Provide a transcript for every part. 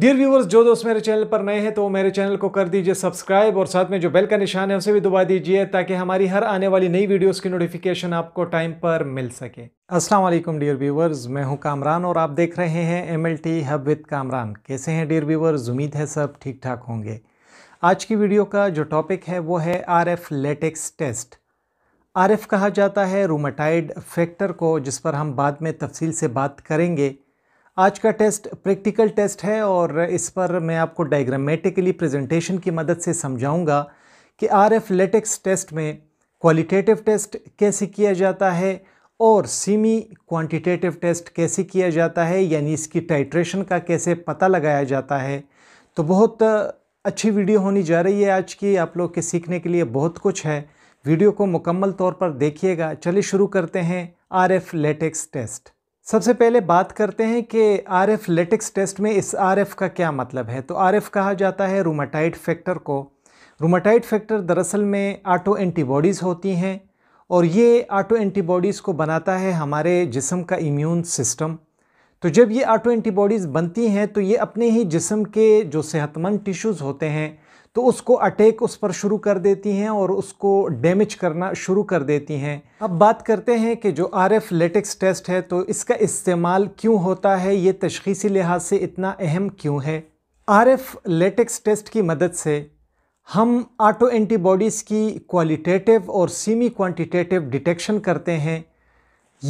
dear viewers जो दोस्त मेरे चैनल पर नए हैं तो मेरे चैनल को कर दीजिए सब्सक्राइब और साथ में जो बेल का निशान है उसे भी दबा दीजिए ताकि हमारी हर आने वाली नई वीडियोस की नोटिफिकेशन आपको टाइम पर मिल सके अस्सलाम वालेकुम डियर व्यूवर्स मैं हूं कामरान और आप देख रहे हैं M L T hub with Kamran कैसे हैं डियर व्यूवर्स उम्मीद है सब ठीक ठाक होंगे आज की वीडियो का जो टॉपिक है वो है R F latex test R F कहा जाता है रोमाटाइड फैक्टर को जिस पर हम बाद में तफसील से बात करेंगे आज का टेस्ट प्रैक्टिकल टेस्ट है और इस पर मैं आपको डायग्रामेटिकली प्रेजेंटेशन की मदद से समझाऊंगा कि आर एफ लेटेक्स टेस्ट में क्वालिटेटिव टेस्ट कैसे किया जाता है और सीमी क्वांटिटेटिव टेस्ट कैसे किया जाता है यानी इसकी टाइट्रेशन का कैसे पता लगाया जाता है तो बहुत अच्छी वीडियो होनी जा रही है आज की आप लोग के सीखने के लिए बहुत कुछ है वीडियो को मुकम्मल तौर पर देखिएगा चलिए शुरू करते हैं आर एफ लेटेक्स टेस्ट सबसे पहले बात करते हैं कि आर एफ लेटिक्स टेस्ट में इस आर एफ का क्या मतलब है तो आर एफ कहा जाता है रोमाटाइड फैक्टर को रोमाटाइट फैक्टर दरअसल में आटो एंटीबॉडीज़ होती हैं और ये आटो एंटीबॉडीज़ को बनाता है हमारे जिसम का इम्यून सिस्टम तो जब ये आटो एंटीबॉडीज़ बनती हैं तो ये अपने ही जिसम के जो सेहतमंद टिश्यूज़ होते हैं तो उसको अटैक उस पर शुरू कर देती हैं और उसको डैमेज करना शुरू कर देती हैं अब बात करते हैं कि जो आर एफ लेटेक्स टेस्ट है तो इसका इस्तेमाल क्यों होता है ये तशखीसी लिहाज से इतना अहम क्यों है आर एफ लेटेक्स टेस्ट की मदद से हम आटो एंटीबॉडीज़ की क्वालिटेटिव और सीमी क्वांटिटेटिव डिटेक्शन करते हैं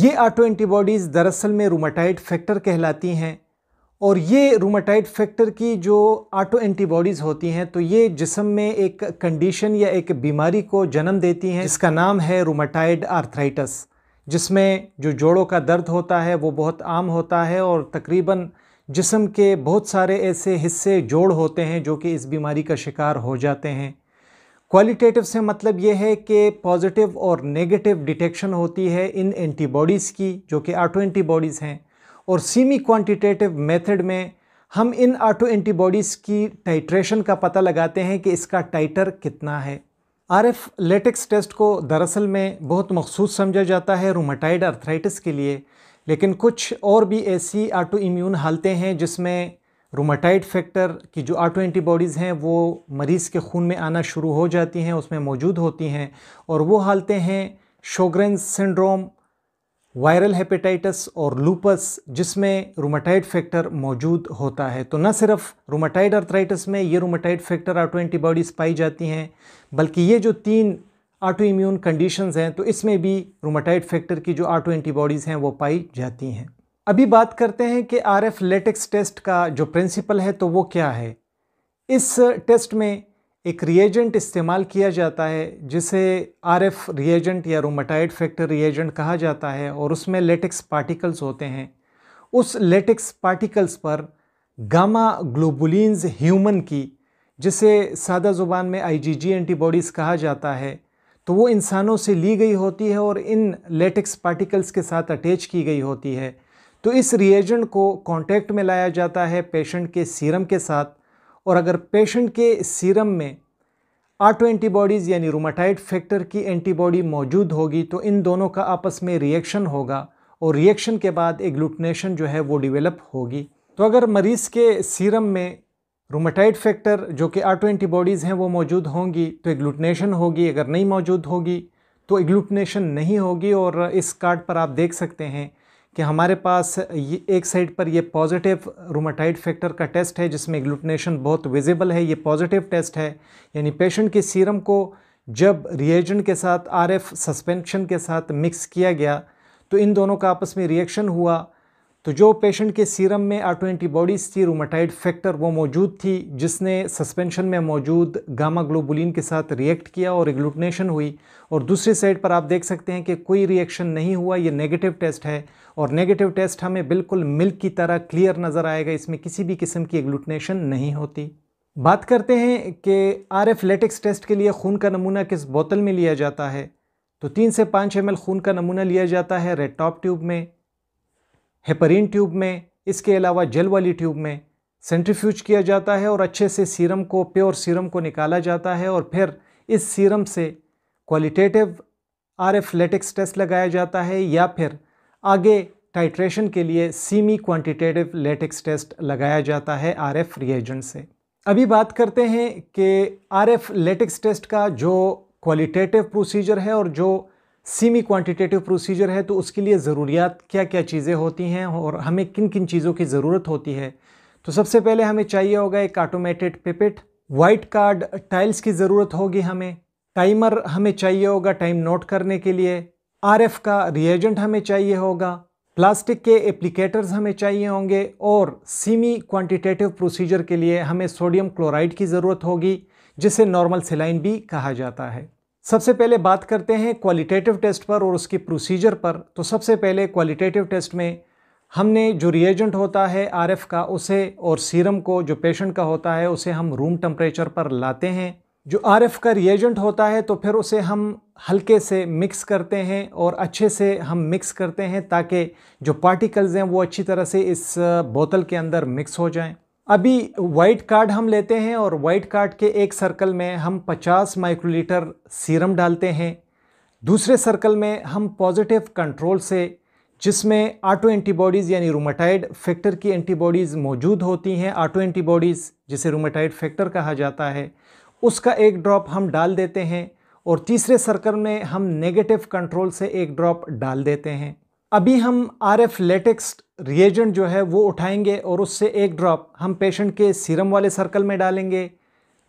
ये आटो एंटीबॉडीज़ दरअसल में रोमाटाइड फैक्टर कहलाती हैं और ये रूमाटाइड फैक्टर की जो आटो एंटीबॉडीज़ होती हैं तो ये जिसम में एक कंडीशन या एक बीमारी को जन्म देती हैं इसका नाम है रूमाटाइड आर्थराइटस जिसमें जो जोड़ों का दर्द होता है वो बहुत आम होता है और तकरीबन जिसम के बहुत सारे ऐसे हिस्से जोड़ होते हैं जो कि इस बीमारी का शिकार हो जाते हैं क्वालिटेटिव से मतलब ये है कि पॉजिटिव और नेगेटिव डिटेक्शन होती है इन एंटीबॉडीज़ की जो कि आटो एंटीबॉडीज़ हैं और सीमी क्वांटिटेटिव मेथड में हम इन ऑटो एंटीबॉडीज़ की टाइट्रेशन का पता लगाते हैं कि इसका टाइटर कितना है आर एफ लेटेक्स टेस्ट को दरअसल में बहुत मखसूस समझा जाता है रोमाटाइड अर्थराइटिस के लिए लेकिन कुछ और भी ऐसी ऑटो इम्यून हालतें हैं जिसमें रोमाटाइड फैक्टर की जो ऑटो एंटीबॉडीज़ हैं वो मरीज़ के खून में आना शुरू हो जाती हैं उसमें मौजूद होती हैं और वो हालतें हैं शोग्रेन सिंड्रोम वायरल हेपेटाइटिस और लूपस जिसमें रोमाटाइड फैक्टर मौजूद होता है तो न सिर्फ रोमाटाइड आर्थराइटिस में ये रोमाटाइड फैक्टर ऑटो एंटीबॉडीज़ पाई जाती हैं बल्कि ये जो तीन ऑटो इम्यून कंडीशंस हैं तो इसमें भी रोमाटाइड फैक्टर की जो ऑटो एंटीबॉडीज़ हैं वो पाई जाती हैं अभी बात करते हैं कि आर एफ लेटेक्स टेस्ट का जो प्रिंसिपल है तो वो क्या है इस टेस्ट में एक रिएजेंट इस्तेमाल किया जाता है जिसे आर एफ रिएजेंट या रोमाटाइड फैक्टर रिएजेंट कहा जाता है और उसमें लेटेक्स पार्टिकल्स होते हैं उस लेटेक्स पार्टिकल्स पर गामा ग्लोबुलिन्स ह्यूमन की जिसे सादा ज़ुबान में आईजीजी एंटीबॉडीज़ कहा जाता है तो वो इंसानों से ली गई होती है और इन लेटेक्स पार्टिकल्स के साथ अटैच की गई होती है तो इस रिएजेंट को कांटेक्ट में लाया जाता है पेशेंट के सीरम के साथ और अगर पेशेंट के सीरम में आटो एंटीबॉडीज़ यानी रोमाटाइड फैक्टर की एंटीबॉडी मौजूद होगी तो इन दोनों का आपस में रिएक्शन होगा और रिएक्शन के बाद एक ग्लूटनेशन जो है वो डिवेलप होगी तो अगर मरीज़ के सीरम में रोमाटाइड फैक्टर जो कि आटो एंटीबॉडीज़ हैं वो मौजूद होंगी तो एग्लूटनेशन होगी अगर नहीं मौजूद होगी तो एग्लूटनेशन नहीं होगी और इस कार्ड पर आप देख सकते हैं कि हमारे पास ये एक साइड पर ये पॉजिटिव रोमाटाइड फैक्टर का टेस्ट है जिसमें ग्लूटनेशन बहुत विजिबल है ये पॉजिटिव टेस्ट है यानी पेशेंट के सीरम को जब रिएजेंट के साथ आरएफ सस्पेंशन के साथ मिक्स किया गया तो इन दोनों का आपस में रिएक्शन हुआ तो जो पेशेंट के सीरम में आटो एंटीबॉडीज़ थी रोमाटाइड फैक्टर वो मौजूद थी जिसने सस्पेंशन में मौजूद गामा ग्लोबुलिन के साथ रिएक्ट किया और एग्लूटनेशन हुई और दूसरी साइड पर आप देख सकते हैं कि कोई रिएक्शन नहीं हुआ ये नेगेटिव टेस्ट है और नेगेटिव टेस्ट हमें बिल्कुल मिल्क की तरह क्लियर नज़र आएगा इसमें किसी भी किस्म की एग्लूटनेशन नहीं होती बात करते हैं कि आर एफ लेटिक्स टेस्ट के लिए खून का नमूना किस बोतल में लिया जाता है तो तीन से पाँच एम खून का नमूना लिया जाता है रेड टॉप ट्यूब में हेपरिन ट्यूब में इसके अलावा जेल वाली ट्यूब में सेंट्रीफ्यूज किया जाता है और अच्छे से सीरम को प्योर सीरम को निकाला जाता है और फिर इस सीरम से qualitative R F latex test लगाया जाता है या फिर आगे टाइट्रेशन के लिए सीमी क्वांटिटेटिव लेटिक्स टेस्ट लगाया जाता है आर एफ रिएजेंट से अभी बात करते हैं कि आर एफ लेटिक्स टेस्ट का जो क्वालिटेटिव प्रोसीजर है और जो सीमी क्वांटिटेटिव प्रोसीजर है तो उसके लिए ज़रूरियात क्या क्या चीज़ें होती हैं और हमें किन किन चीज़ों की ज़रूरत होती है तो सबसे पहले हमें चाहिए होगा एक automated pipette white card tiles की ज़रूरत होगी हमें टाइमर हमें चाहिए होगा टाइम नोट करने के लिए आरएफ का रिएजेंट हमें चाहिए होगा प्लास्टिक के एप्लीकेटर्स हमें चाहिए होंगे और सीमी क्वांटिटेटिव प्रोसीजर के लिए हमें सोडियम क्लोराइड की ज़रूरत होगी जिसे नॉर्मल सिलाइन भी कहा जाता है सबसे पहले बात करते हैं क्वालिटेटिव टेस्ट पर और उसकी प्रोसीजर पर तो सबसे पहले क्वालिटेटिव टेस्ट में हमने जो रिएजेंट होता है आरएफ का उसे और सीरम को जो पेशेंट का होता है उसे हम रूम टम्परेचर पर लाते हैं जो आरएफ का रिएजेंट होता है तो फिर उसे हम हल्के से मिक्स करते हैं और अच्छे से हम मिक्स करते हैं ताकि जो पार्टिकल्स हैं वो अच्छी तरह से इस बोतल के अंदर मिक्स हो जाएं अभी वाइट कार्ड हम लेते हैं और वाइट कार्ड के एक सर्कल में हम 50 माइक्रोलीटर सीरम डालते हैं दूसरे सर्कल में हम पॉजिटिव कंट्रोल से जिसमें आटो एंटीबॉडीज़ यानी रोमाटाइड फैक्टर की एंटीबॉडीज़ मौजूद होती हैं आटो एंटीबॉडीज़ जिसे रोमाटाइड फैक्टर कहा जाता है उसका एक ड्रॉप हम डाल देते हैं और तीसरे सर्कल में हम नेगेटिव कंट्रोल से एक ड्रॉप डाल देते हैं अभी हम आर एफ लेटेक्स रिएजेंट जो है वो उठाएंगे और उससे एक ड्रॉप हम पेशेंट के सीरम वाले सर्कल में डालेंगे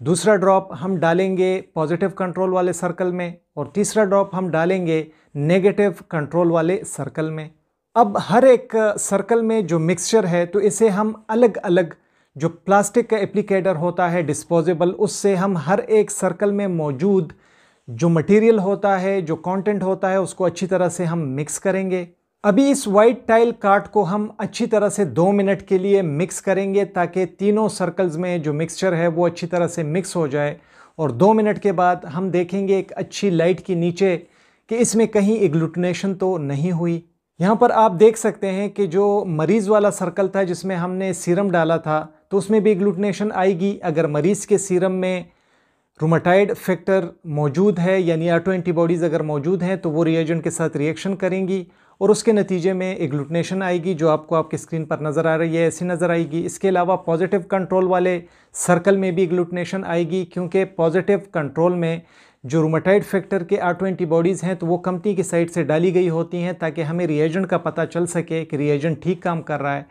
दूसरा ड्रॉप हम डालेंगे पॉजिटिव कंट्रोल वाले सर्कल में और तीसरा ड्रॉप हम डालेंगे नेगेटिव कंट्रोल वाले सर्कल में अब हर एक सर्कल में जो मिक्सचर है तो इसे हम अलग अलग जो प्लास्टिक का एप्लीकेटर होता है डिस्पोजेबल उससे हम हर एक सर्कल में मौजूद जो मटेरियल होता है जो कंटेंट होता है उसको अच्छी तरह से हम मिक्स करेंगे अभी इस वाइट टाइल काट को हम अच्छी तरह से दो मिनट के लिए मिक्स करेंगे ताकि तीनों सर्कल्स में जो मिक्सचर है वो अच्छी तरह से मिक्स हो जाए और दो मिनट के बाद हम देखेंगे एक अच्छी लाइट के नीचे कि इसमें कहीं एग्लूटनेशन तो नहीं हुई यहाँ पर आप देख सकते हैं कि जो मरीज़ वाला सर्कल था जिसमें हमने सीरम डाला था तो उसमें भी एग्लूटनेशन आएगी अगर मरीज़ के सीरम में रोमाटाइड फैक्टर मौजूद है यानी ऑटो एंटीबॉडीज़ अगर मौजूद हैं तो वो रिएजेंट के साथ रिएक्शन करेंगी और उसके नतीजे में एग्लूटनेशन आएगी जो आपको आपकी स्क्रीन पर नज़र आ रही है ऐसी नज़र आएगी इसके अलावा पॉजिटिव कंट्रोल वाले सर्कल में भी एग्लूटनेशन आएगी क्योंकि पॉजिटिव कंट्रोल में जो रोमाटाइड फैक्टर के आर ट्वेंटी बॉडीज़ हैं तो वो कंपनी की साइड से डाली गई होती हैं ताकि हमें रिएजेंट का पता चल सके कि रिएजेंट ठीक काम कर रहा है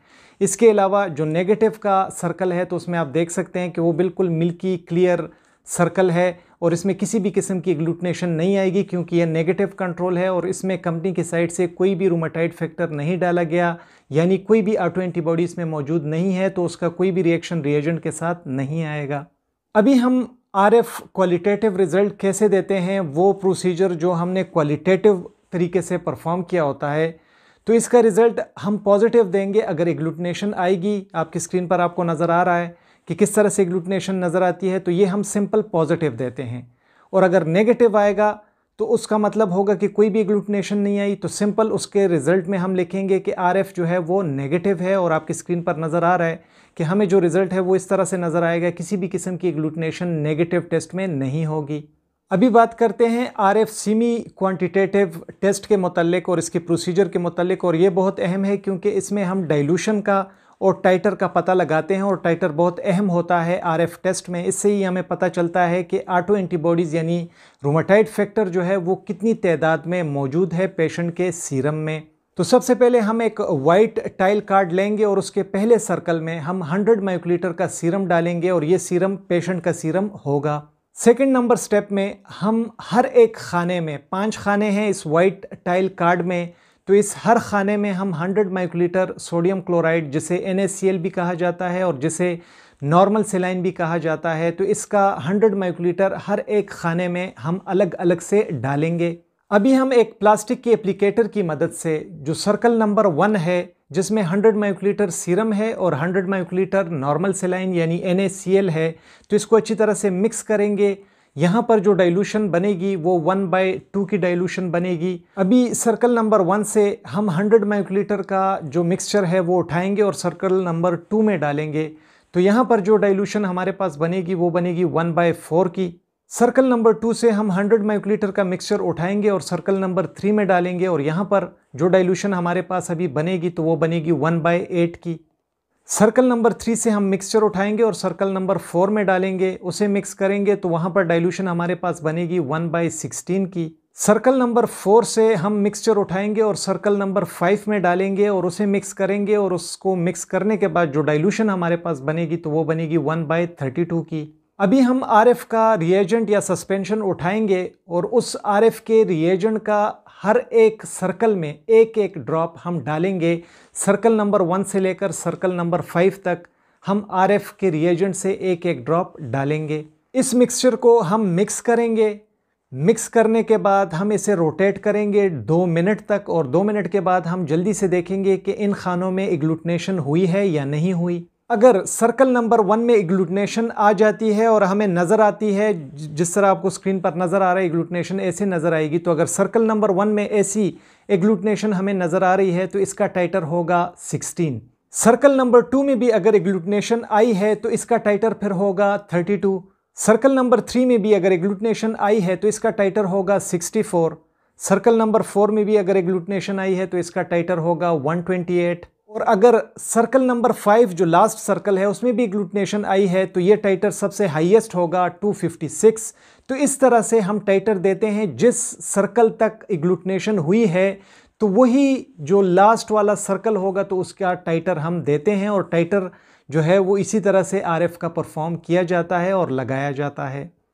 इसके अलावा जो नेगेटिव का सर्कल है तो उसमें आप देख सकते हैं कि वो बिल्कुल मिल्की क्लियर सर्कल है और इसमें किसी भी किस्म की ग्लूटनेशन नहीं आएगी क्योंकि यह नेगेटिव कंट्रोल है और इसमें कंपनी की साइड से कोई भी रोमाटाइड फैक्टर नहीं डाला गया यानी कोई भी ऑटो एंटीबॉडी इसमें मौजूद नहीं है तो उसका कोई भी रिएक्शन रिएजेंट के साथ नहीं आएगा अभी हम आर एफ क्वालिटेटिव रिज़ल्ट कैसे देते हैं वो प्रोसीजर जो हमने क्वालिटेटिव तरीके से परफॉर्म किया होता है तो इसका रिज़ल्ट हम पॉजिटिव देंगे अगर एग्लूटनेशन आएगी आपकी स्क्रीन पर आपको नज़र आ रहा है कि किस तरह से ग्लूटिनेशन नज़र आती है तो ये हम सिंपल पॉजिटिव देते हैं और अगर नेगेटिव आएगा तो उसका मतलब होगा कि कोई भी ग्लूटिनेशन नहीं आई तो सिंपल उसके रिज़ल्ट में हम लिखेंगे कि आर जो है वो नेगेटिव है और आपकी स्क्रीन पर नज़र आ रहा है कि हमें जो रिज़ल्ट है वो इस तरह से नज़र आएगा किसी भी किस्म की ग्लूटिनेशन नेगेटिव टेस्ट में नहीं होगी अभी बात करते हैं R F semi quantitative test के मतलब और इसके प्रोसीजर के मतलब और ये बहुत अहम है क्योंकि इसमें हम डाइल्यूशन का और टाइटर का पता लगाते हैं और टाइटर बहुत अहम होता है आरएफ टेस्ट में इससे ही हमें पता चलता है कि आटो एंटीबॉडीज़ यानी रोमाटाइड फैक्टर जो है वो कितनी तादाद में मौजूद है पेशेंट के सीरम में तो सबसे पहले हम एक वाइट टाइल कार्ड लेंगे और उसके पहले सर्कल में हम 100 माइक्रोलीटर का सीरम डालेंगे और ये सीरम पेशेंट का सीरम होगा सेकेंड नंबर स्टेप में हम हर एक खाने में पांच खाने हैं इस वाइट टाइल कार्ड में तो इस हर खाने में हम 100 माइक्रोलीटर सोडियम क्लोराइड जिसे एन भी कहा जाता है और जिसे नॉर्मल सेलाइन भी कहा जाता है तो इसका 100 माइक्रोलीटर हर एक खाने में हम अलग अलग से डालेंगे अभी हम एक प्लास्टिक के एप्लीकेटर की मदद से जो सर्कल नंबर वन है जिसमें 100 माइक्रोलीटर सीरम है और 100 माइक्रोलीटर नॉर्मल सेलाइन यानी एन है तो इसको अच्छी तरह से मिक्स करेंगे यहाँ पर जो डाइल्यूशन बनेगी वो वन बाय टू की डाइल्यूशन बनेगी अभी सर्कल नंबर वन से हम हंड्रेड माइक्रोलीटर का जो मिक्सचर है वो उठाएंगे और सर्कल नंबर टू में डालेंगे तो यहाँ पर जो डाइल्यूशन हमारे पास बनेगी वो बनेगी वन बाय फोर की सर्कल नंबर टू से हम 100 माइक्रोलीटर का मिक्सचर उठाएंगे और सर्कल नंबर थ्री में डालेंगे और यहाँ पर जो डाइल्यूशन हमारे पास अभी बनेगी तो वो बनेगी वन बाय एट की सर्कल नंबर थ्री से हम मिक्सचर उठाएंगे और सर्कल नंबर फोर में डालेंगे उसे मिक्स करेंगे तो वहाँ पर डाइल्यूशन हमारे पास बनेगी वन बाई सिक्सटीन की सर्कल नंबर फोर से हम मिक्सचर उठाएंगे और सर्कल नंबर फाइव में डालेंगे और उसे मिक्स करेंगे और उसको मिक्स करने के बाद जो डाइल्यूशन हमारे पास बनेगी तो वो बनेगी वन बाई थर्टी टू की अभी हम आरएफ का रिएजेंट या सस्पेंशन उठाएंगे और उस आरएफ के रिएजेंट का हर एक सर्कल में एक एक ड्रॉप हम डालेंगे सर्कल नंबर वन से लेकर सर्कल नंबर फाइव तक हम आरएफ के रिएजेंट से एक एक ड्रॉप डालेंगे इस मिक्सचर को हम मिक्स करेंगे मिक्स करने के बाद हम इसे रोटेट करेंगे दो मिनट तक और दो मिनट के बाद हम जल्दी से देखेंगे कि इन खानों में इग्लूटनेशन हुई है या नहीं हुई अगर सर्कल नंबर वन में इग्लूटनेशन आ जाती है और हमें नज़र आती है जिस तरह आपको स्क्रीन पर नज़र आ रहा है इग्लूटनेशन ऐसे नज़र आएगी तो अगर सर्कल नंबर वन में ऐसी एग्लूटनेशन हमें नज़र आ रही है तो इसका टाइटर होगा 16 सर्कल नंबर टू में भी अगर एग्लूटनेशन आई है तो इसका टाइटर फिर होगा 32 सर्कल नंबर थ्री में भी अगर एग्लूटनेशन आई है तो इसका टाइटर होगा 64 सर्कल नंबर फोर में भी अगर एग्लूटनेशन आई है तो इसका टाइटर होगा 128 और अगर सर्कल नंबर फाइव जो लास्ट सर्कल है उसमें भी ग्लूटनेशन आई है तो ये टाइटर सबसे हाईएस्ट होगा 256 तो इस तरह से हम टाइटर देते हैं जिस सर्कल तक ग्लूटनेशन हुई है तो वही जो लास्ट वाला सर्कल होगा तो उसका टाइटर हम देते हैं और टाइटर जो है वो इसी तरह से आरएफ का परफॉर्म किया जाता है और लगाया जाता है